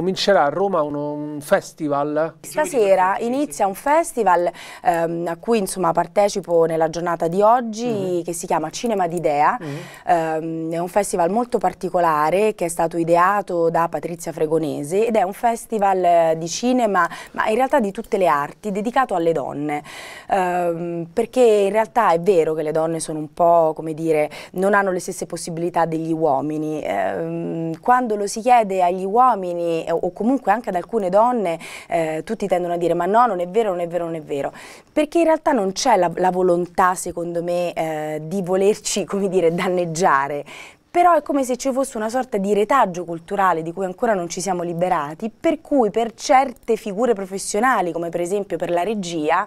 comincerà a Roma uno, un festival? Stasera inizia un festival ehm, a cui insomma, partecipo nella giornata di oggi mm che si chiama Cinema d'Idea, mm mm-hmm. ehm, è un festival molto particolare che è stato ideato da Patrizia Fregonese ed è un festival eh, di cinema ma in realtà di tutte le arti dedicato alle donne ehm, perché in realtà è vero che le donne sono un po' come dire non hanno le stesse possibilità degli uomini ehm, quando lo si chiede agli uomini o comunque anche ad alcune donne eh, tutti tendono a dire ma no, non è vero, non è vero, non è vero, perché in realtà non c'è la, la, volontà secondo me eh, di volerci, come dire, danneggiare, però è come se ci fosse una sorta di retaggio culturale di cui ancora non ci siamo liberati, per cui per certe figure professionali, come per esempio per la regia,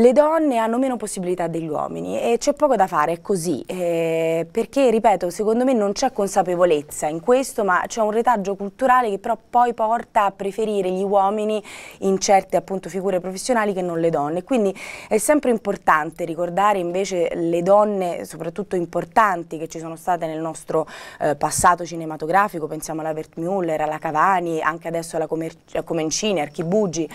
le donne hanno meno possibilità degli uomini e c'è poco da fare, è così, eh, perché ripeto, secondo me non c'è consapevolezza in questo, ma c'è un retaggio culturale che però poi porta a preferire gli uomini in certe appunto figure professionali che non le donne, quindi è sempre importante ricordare invece le donne, soprattutto importanti che ci sono state nel nostro eh, passato cinematografico, pensiamo alla Wertmüller, alla Cavani, anche adesso alla Comencini, Archibugi,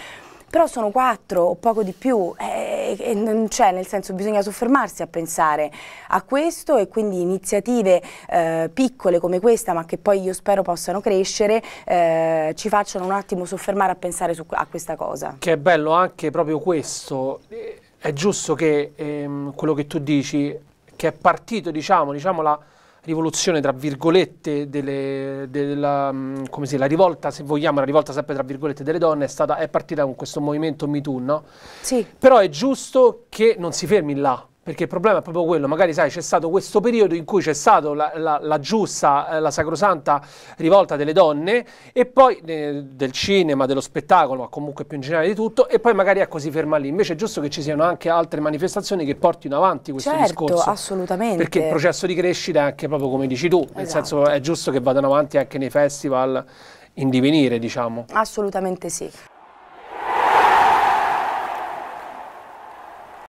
però sono quattro o poco di più, eh, e, non c'è, nel senso bisogna soffermarsi a pensare a questo e quindi iniziative eh, piccole come questa, ma che poi io spero possano crescere, eh, ci facciano un attimo soffermare a pensare su, a questa cosa. Che è bello anche proprio questo, è giusto che ehm, quello che tu dici, che è partito diciamo, diciamo la rivoluzione tra virgolette delle, della, mm, come si, la rivolta, se vogliamo, la rivolta sempre tra virgolette delle donne è, stata, è partita con questo movimento MeToo, no? Sì. Però è giusto che non si fermi là, perché il problema è proprio quello, magari sai c'è stato questo periodo in cui c'è stata la, la, la, giusta, eh, la sacrosanta rivolta delle donne e poi eh, del cinema, dello spettacolo, ma comunque più in generale di tutto, e poi magari è così ecco, ferma lì. Invece è giusto che ci siano anche altre manifestazioni che portino avanti questo certo, discorso. assolutamente. Perché il processo di crescita è anche proprio come dici tu, nel esatto. senso è giusto che vadano avanti anche nei festival in divenire, diciamo. Assolutamente sì.